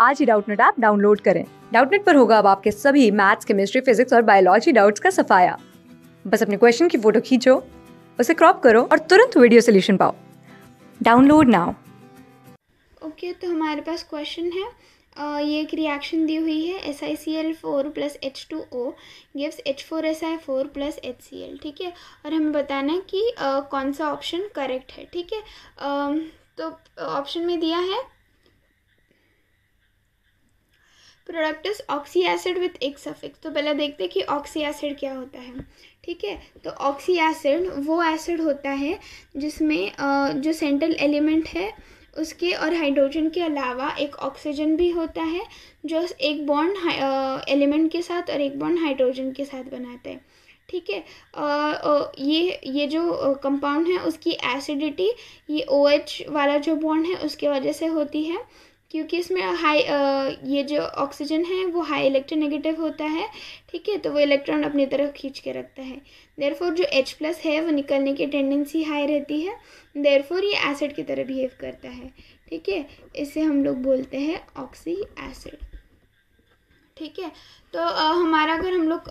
आज ही Doubtnut app download करें डाउटनेट पर होगा अब आपके सभी मैथ्स केमिस्ट्री फिजिक्स और बायोलॉजी डाउट्स का सफाया बस अपने क्वेश्चन की फोटो खींचो उसे क्रॉप करो और तुरंत वीडियो सोल्यूशन पाओ डाउनलोड नाउ ओके तो हमारे पास क्वेश्चन है Uh, ये एक रिएक्शन दी हुई है S I C L four plus H two O gives H four S I four plus H C L ठीक है और हमें बताना है कि uh, कौन सा ऑप्शन करेक्ट है ठीक है तो ऑप्शन में दिया है product is oxy acid with ic suffix तो पहले देखते हैं कि ऑक्सी एसिड क्या होता है ठीक है तो ऑक्सी एसिड वो एसिड होता है जिसमें जो सेंट्रल एलिमेंट है उसके और हाइड्रोजन के अलावा एक ऑक्सीजन भी होता है जो एक बॉन्ड एलिमेंट के साथ और एक बॉन्ड हाइड्रोजन के साथ बनाता है ठीक है ये ये जो कंपाउंड है उसकी एसिडिटी ये ओ OH वाला जो बॉन्ड है उसके वजह से होती है क्योंकि इसमें हाई ये जो ऑक्सीजन है वो हाई इलेक्ट्रोनेगेटिव होता है ठीक है तो वो इलेक्ट्रॉन अपनी तरफ खींच के रखता है देयरफॉर जो H प्लस है वो निकलने की टेंडेंसी हाई रहती है देयरफॉर ये एसिड की तरह बिहेव करता है ठीक है इसे हम लोग बोलते हैं ऑक्सी एसिड ठीक है तो आ, हमारा अगर हम लोग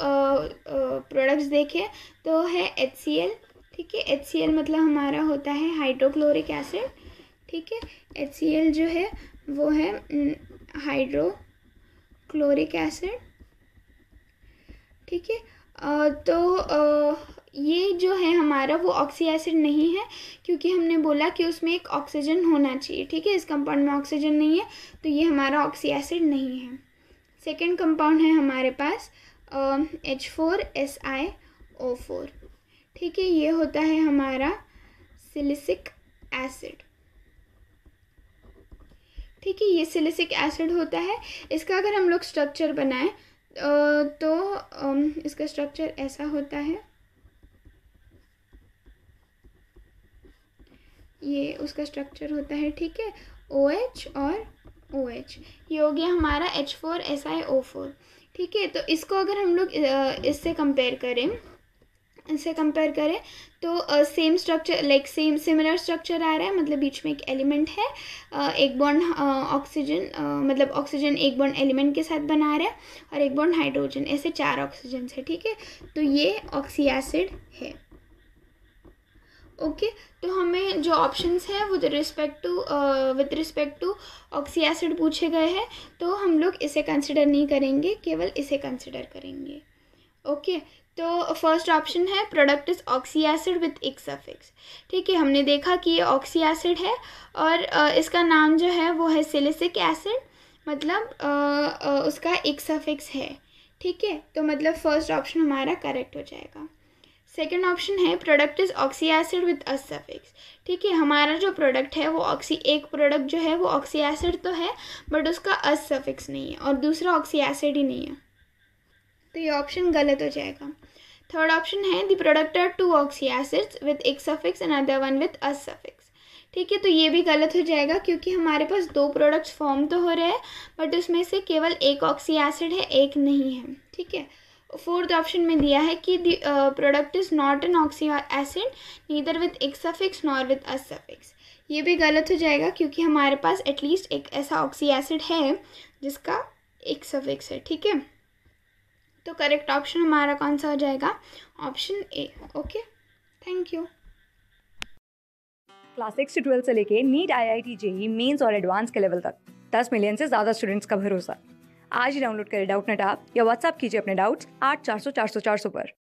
प्रोडक्ट्स देखें तो है एच सी एल ठीक है एच सी एल मतलब हमारा होता है हाइड्रोक्लोरिक एसिड ठीक है एच सी एल जो है वो है हाइड्रोक्लोरिक एसिड ठीक है तो आ, ये जो है हमारा वो ऑक्सी एसिड नहीं है क्योंकि हमने बोला कि उसमें एक ऑक्सीजन होना चाहिए ठीक है इस कंपाउंड में ऑक्सीजन नहीं है तो ये हमारा ऑक्सी एसिड नहीं है सेकेंड कंपाउंड है हमारे पास H four S I O four ठीक है ये होता है हमारा सिलिसिक एसिड ठीक है ये सिलिसिक एसिड होता है इसका अगर हम लोग स्ट्रक्चर बनाएं तो इसका स्ट्रक्चर ऐसा होता है ये उसका स्ट्रक्चर होता है ठीक है ओ एच और ओ OH. एच ये हो गया हमारा H four S I O four ठीक है तो इसको अगर हम लोग इससे कंपेयर करें से कंपेयर करें तो same structure like same similar structure आ रहा है मतलब बीच में एक एलिमेंट है uh, एक बॉन्ड ऑक्सीजन uh, uh, मतलब ऑक्सीजन एक बॉन्ड एलिमेंट के साथ बना रहा है और एक बॉन्ड हाइड्रोजन ऐसे चार ऑक्सीजन है ठीक है तो ये ऑक्सी एसिड है ओके okay, तो हमें जो ऑप्शंस है with respect to with respect to oxy acid पूछे गए हैं तो हम लोग इसे कंसिडर नहीं करेंगे केवल इसे कंसिडर करेंगे ओके तो फर्स्ट ऑप्शन है product is oxy acid with ic suffix ठीक है हमने देखा कि ये ऑक्सी एसिड है और इसका नाम जो है वो है सिलिसिक एसिड मतलब उसका एक सफिक्स है ठीक है तो मतलब फर्स्ट ऑप्शन हमारा करेक्ट हो जाएगा सेकेंड ऑप्शन है product is oxy acid with a suffix ठीक है हमारा जो प्रोडक्ट है वो ऑक्सी एक प्रोडक्ट जो है वो ऑक्सी एसिड तो है बट उसका अस सफिक्स नहीं है और दूसरा ऑक्सी एसिड ही नहीं है तो ये ऑप्शन गलत हो जाएगा थर्ड ऑप्शन है the product are two oxy acids with ic suffix and other one with ous suffix ठीक है तो ये भी गलत हो जाएगा क्योंकि हमारे पास दो प्रोडक्ट्स फॉर्म तो हो रहे हैं बट उसमें से केवल एक ऑक्सी एसिड है एक नहीं है ठीक है फोर्थ ऑप्शन में दिया है कि the product is not an oxy acid neither with ic suffix nor with ous suffix ये भी गलत हो जाएगा क्योंकि हमारे पास एटलीस्ट एक ऐसा ऑक्सी एसिड है जिसका एक सफिक्स है ठीक है तो करेक्ट ऑप्शन हमारा कौन सा हो जाएगा option A okay thank you class six से ट्वेल्थ से लेके NEET I I T JEE mains और एडवांस के लेवल तक दस मिलियन से ज़्यादा स्टूडेंट्स का भरोसा आज ही डाउनलोड करें डाउट नेट आप या व्हाट्सअप कीजिए अपने डाउट्स आठ चार सौ चार सौ चार सौ पर